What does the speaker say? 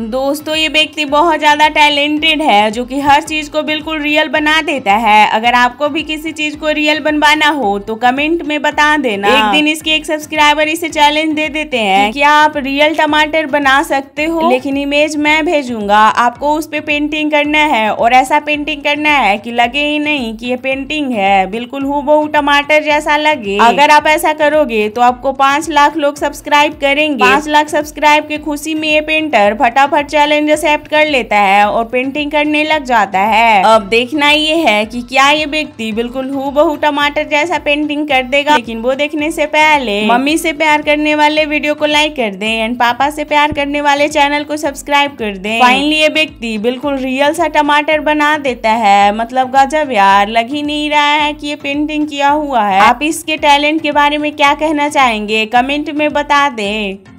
दोस्तों ये व्यक्ति बहुत ज़्यादा टैलेंटेड है जो कि हर चीज़ को बिल्कुल रियल बना देता है अगर आपको भी किसी चीज़ को रियल बनवाना हो तो कमेंट में बता देना एक दिन इसके एक सब्सक्राइबर इसे चैलेंज दे देते हैं कि, क्या आप रियल टमाटर बना सकते हो लेकिन इमेज मैं भेजूंगा आपको उस पर पे पेंटिंग करना है और ऐसा पेंटिंग करना है कि लगे ही नहीं कि ये पेंटिंग है बिल्कुल हूबहू टमाटर जैसा लगे अगर आप ऐसा करोगे तो आपको पाँच लाख लोग सब्सक्राइब करेंगे पाँच लाख सब्सक्राइब के खुशी में ये पेंटर फटा फटाफट चैलेंज एक्सेप्ट कर लेता है और पेंटिंग करने लग जाता है अब देखना ये है कि क्या ये व्यक्ति बिल्कुल हु बहु टमाटर जैसा पेंटिंग कर देगा लेकिन वो देखने से पहले मम्मी से प्यार करने वाले वीडियो को लाइक कर दें एंड पापा से प्यार करने वाले चैनल को सब्सक्राइब कर दें फाइनली ये व्यक्ति बिल्कुल रियल सा टमाटर बना देता है मतलब गजब यार लग ही नहीं रहा है की ये पेंटिंग किया हुआ है आप इसके टैलेंट के बारे में क्या कहना चाहेंगे कमेंट में बता दें